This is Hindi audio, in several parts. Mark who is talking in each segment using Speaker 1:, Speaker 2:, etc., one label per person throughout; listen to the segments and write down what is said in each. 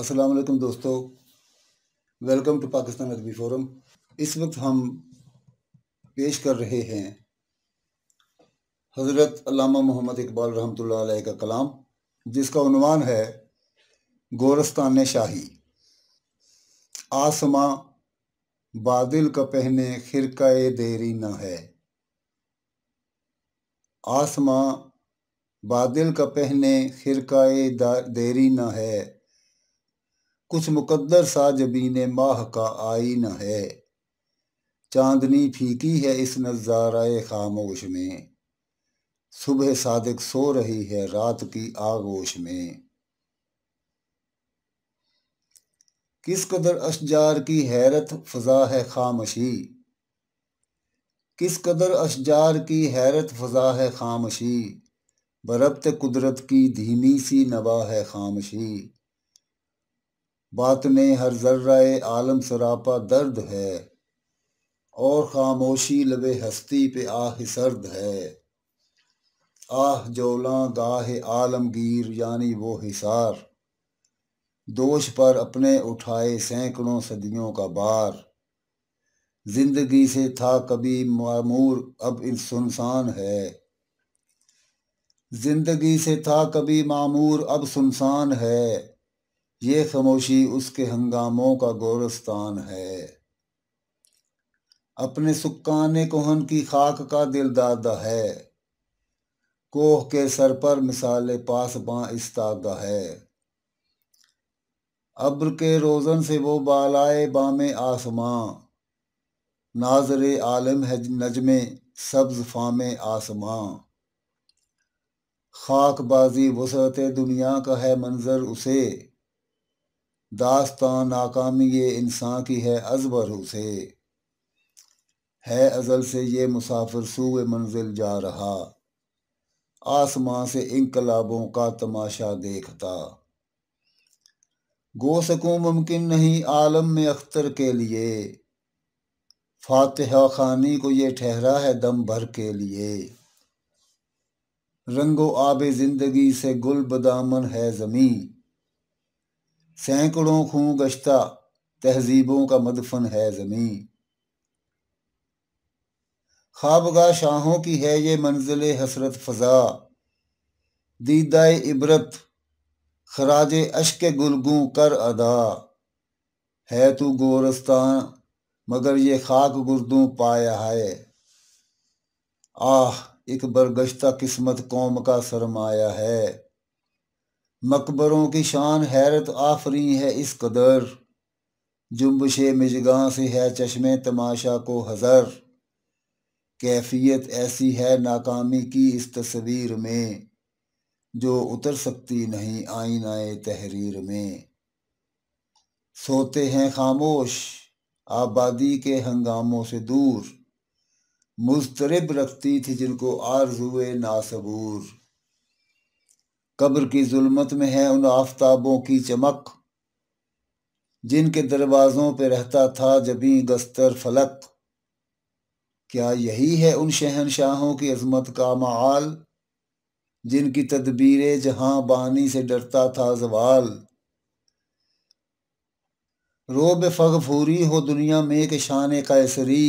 Speaker 1: अस्सलाम वालेकुम दोस्तों वेलकम टू पाकिस्तान अदबी फोरम इस वक्त हम पेश कर रहे हैं हज़रत अल्लामा मोहम्मद इकबाल रहमतुल्लाह अलैह का कलाम जिसका उन्वान है गोरस्तान शाही आसमा बादल का पहने खिरकाए देरी न है आसमा बादल का पहने खिरकाए देरी न है कुछ मुकद्दर सा जबीन माह का आईन है चांदनी फीकी है इस नजारा खामोश में सुबह सादिक सो रही है रात की आगोश में किस कदर अशजार की हैरत फजा है खामशी किस कदर अशजार की हैरत फजा है खामशी बरबत कुदरत की धीमी सी नवा है खामशी बात में हर जर्रा आलम सरापा दर्द है और खामोशी लबे हस्ती पे आह सर्द है आह जोला गाह आलमगीर यानी वो हिसार दोष पर अपने उठाए सैकड़ों सदियों का बार जिंदगी से था कभी मामूर अब सुनसान है जिंदगी से था कभी मामूर अब सुनसान है ये खामोशी उसके हंगामों का गोरस्तान है अपने सुक्काने कोहन की खाक का दिलदादा है कोह के सर पर मिसाल पास बाँ इस्तादा है अब्र के रोज़न से वो बालाए बाम आसमां नाजर आलम है नजम सब्ज फाम आसमां खाक बाजी वसत दुनिया का है मंजर उसे दास्तान नाकामी ये इंसान की है अजबर उसे है अजल से ये मुसाफिर सूए मंजिल जा रहा आसमां से इनकलाबों का तमाशा देखता गो सकूँ मुमकिन नहीं आलम में अख्तर के लिए फातहा खानी को ये ठहरा है दम भर के लिए रंगो आब ज़िंदगी से गुल बदामन है जमी सैकड़ों खूं गश्ता तहजीबों का मदफन है जमीन खाबगा शाहों की है ये मंजिल हसरत फजा दीदाए इबरत खराज अश्क गुलगू कर अदा है तू गोरस्तान मगर ये खाक गुर्दू पाया है आह एक बरगश्ता किस्मत कौम का सरमाया है मकबरों की शान हैरत आफरी है इस कदर जुम्बश मिजगा से है चश्मे तमाशा को हज़र कैफियत ऐसी है नाकामी की इस तस्वीर में जो उतर सकती नहीं आईनाए तहरीर में सोते हैं खामोश आबादी के हंगामों से दूर मुस्तरब रखती थी जिनको आरजुए नासबूर कब्र की जुलमत में है उन आफताबों की चमक जिनके दरवाज़ों पे रहता था जबी गस्तर फलक क्या यही है उन शहनशाहों की अजमत का माल जिनकी तदबीर जहां बानी से डरता था जवाल रोब फगफूरी हो दुनिया में के शान कैसरी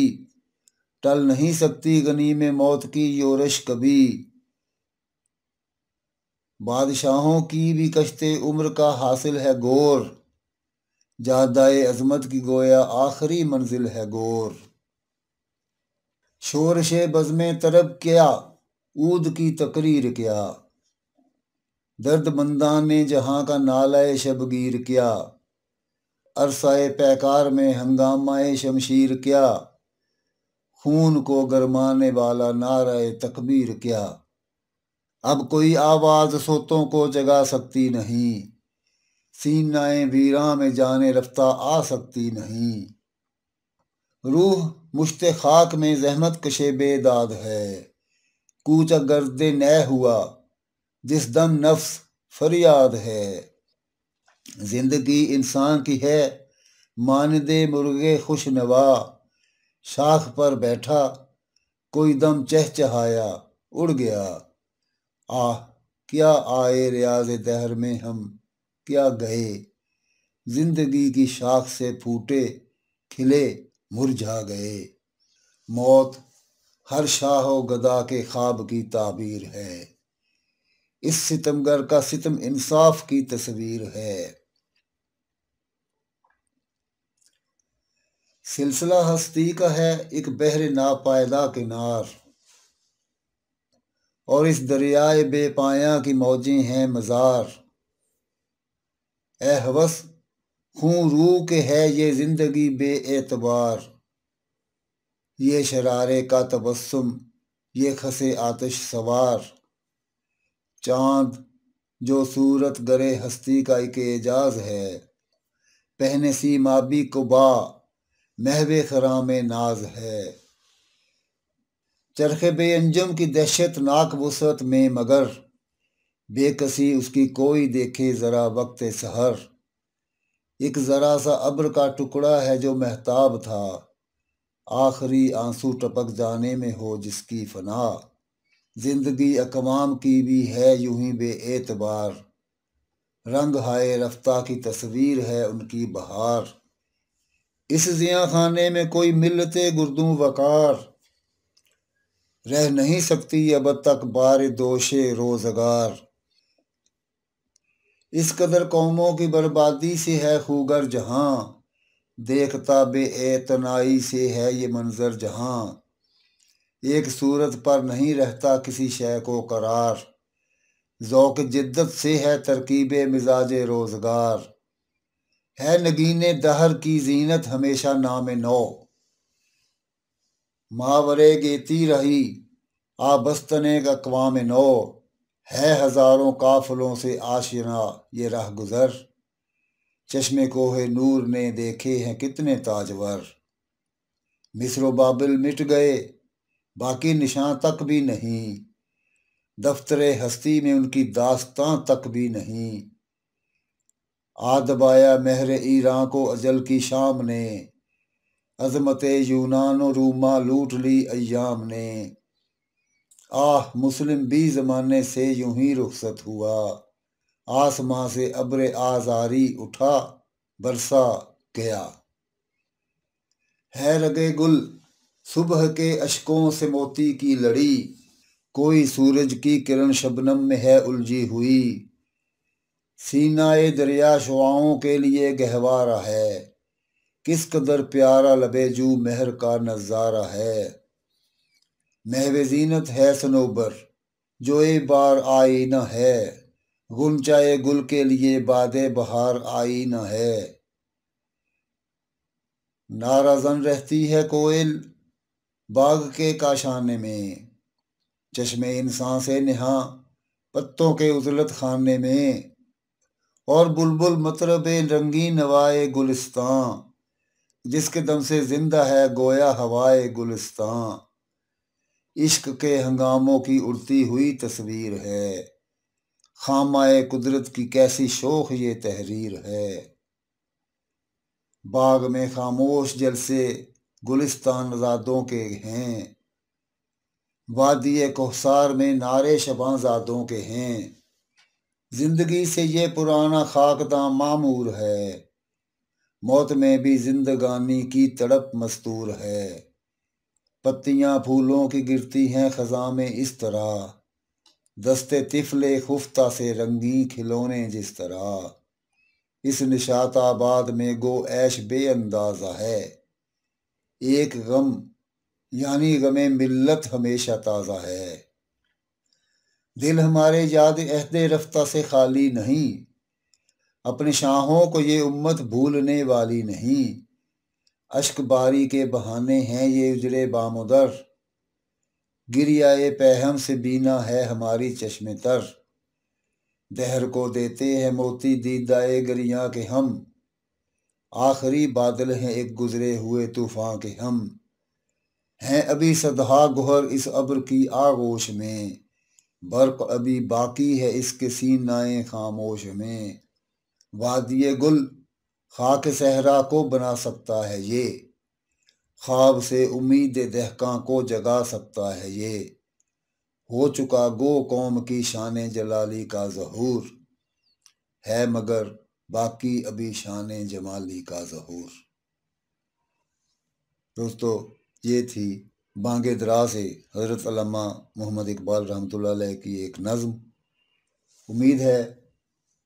Speaker 1: टल नहीं सकती गनी में मौत की योरश कभी बादशाहों की भी कश्ते उम्र का हासिल है गौर जादाए अजमत की गोया आखिरी मंजिल है शोर शोरश बज़म तरब क्या ऊद की तकरीर क्या दर्द मंदा ने जहाँ का नालाए शबगीर क्या अरसाए पैकार में हंगामाए शमशीर क्या खून को गरमाने वाला नाराए तकबीर क्या अब कोई आवाज़ सोतों को जगा सकती नहीं सीनाएं वीरा में जाने रफ्ता आ सकती नहीं रूह मुश्त खाक में जहमत कशे बेदाद है कूच गर्द नय हुआ जिस दम नफ्स फरियाद है जिंदगी इंसान की है मानदे मुर्गे खुशनवा शाख पर बैठा कोई दम चहचहाया उड़ गया आह क्या आए रियाज दहर में हम क्या गए जिंदगी की शाख से फूटे खिले मुरझा गए मौत हर शाह गदा के ख्वाब की ताबीर है इस सितमगर का सितम इंसाफ की तस्वीर है सिलसिला हस्ती का है एक बहरे नापायदा किनार और इस दरियाए बेपाया की मौजें हैं मज़ार एहवस हवस खूँ रू के है ये ज़िंदगी बे एतबार ये शरारे का तबस्सुम ये खसे आतश सवार चांद जो सूरत गरे हस्ती का एक एजाज है पहने सी माबी कुबा महवे खरा में नाज है चरखे बे अंजुम की दहशत नाक वसरत में मगर बेकसी उसकी कोई देखे ज़रा वक्त सहर एक ज़रा सा अब्र का टुकड़ा है जो महताब था आखिरी आंसू टपक जाने में हो जिसकी फना जिंदगी अकवाम की भी है यूं ही एतबार रंग हाय रफ्ता की तस्वीर है उनकी बहार इस जिया खाने में कोई मिलते गुर्दों वकार रह नहीं सकती अब तक बार दोषे रोजगार इस कदर कौमों की बर्बादी से है खूगर जहाँ देखता बेतनाई से है ये मंज़र जहाँ एक सूरत पर नहीं रहता किसी शय को करार ज़ौक जिद्दत से है तरकीब मिजाज रोज़गार है नगीने दहर की जीनत हमेशा नाम नौ मावरे गेती रही आबस्तने का कवाम नो है हज़ारों काफलों से आशिना ये राह गुज़र चश्मे कोहे नूर ने देखे हैं कितने ताजवर मिसरो बाबिल मिट गए बाकी निशान तक भी नहीं दफ्तर हस्ती में उनकी दास्तां तक भी नहीं आदबाया दबाया मेहर ईरां को अजल की शाम ने अजमत यूनान रूमा लूट ली अयाम ने आह मुस्लिम भी ज़माने से यूं ही रुखसत हुआ आसमां से अब्र आजारी उठा बरसा गया है रगे गुल सुबह के अशकों से मोती की लड़ी कोई सूरज की किरण शबनम में है उलझी हुई सीनाए दरिया शुआओं के लिए गहवारा है किस कदर प्यारा लबे जू महर का नज़ारा है महव जीनत है सनोबर जो ए बार आई न है चाहे गुल के लिए बाद बहार आई न है नाराजन रहती है कोयल बाग के काशाने में चश्मे इंसान से नहा पत्तों के उजलत खाने में और बुलबुल मतरब रंगीन नवाए गुलिस्तान जिसके दम से जिंदा है गोया हवाए गुलिस्तान इश्क के हंगामों की उड़ती हुई तस्वीर है खामाए कुदरत की कैसी शोख ये तहरीर है बाग में खामोश जलसे गुलिस्तान आज़ादों के हैं वादी कोहसार में नारे जादों के हैं ज़िंदगी से ये पुराना खाकदा मामूर है मौत में भी जिंदगानी की तड़प मस्तूर है पत्तियाँ फूलों की गिरती हैं ख़जा में इस तरह दस्ते तिफले खुफ्ता से रंगी खिलौने जिस तरह इस निशाताबाद में गो ऐश बेअंदाजा है एक गम यानी गम मिल्लत हमेशा ताज़ा है दिल हमारे याद अहद रफ्ता से खाली नहीं अपनी शाहों को ये उम्मत भूलने वाली नहीं अश्कबारी के बहाने हैं ये उजड़े गिर गिरियाए पहम से बीना है हमारी चश्मे तर दहर को देते हैं मोती दीदाए गरिया के हम आखिरी बादल हैं एक गुजरे हुए तूफान के हम हैं अभी सदहा गुहर इस अब्र की आगोश में बर्क अभी बाकी है इसके सीनाए खामोश में वादिय गुल खाक सहरा को बना सकता है ये ख्वाब से उम्मीद दहका को जगा सकता है ये हो चुका गो कौम की शान जलाली का जहूर है मगर बाकी अभी शान जमाली का जहूर दोस्तों ये थी बांगे दरा से हज़रत मोहम्मद इकबाल रहमत की एक नज़म उम्मीद है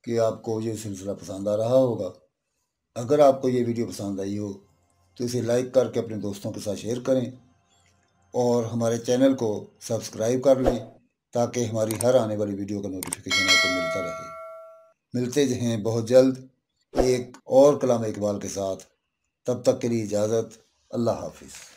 Speaker 1: कि आपको ये सिलसिला पसंद आ रहा होगा अगर आपको ये वीडियो पसंद आई हो तो इसे लाइक करके अपने दोस्तों के साथ शेयर करें और हमारे चैनल को सब्सक्राइब कर लें ताकि हमारी हर आने वाली वीडियो का नोटिफिकेशन आपको मिलता रहे मिलते हैं बहुत जल्द एक और कलाम इकबाल के साथ तब तक के लिए इजाज़त अल्लाह हाफिज़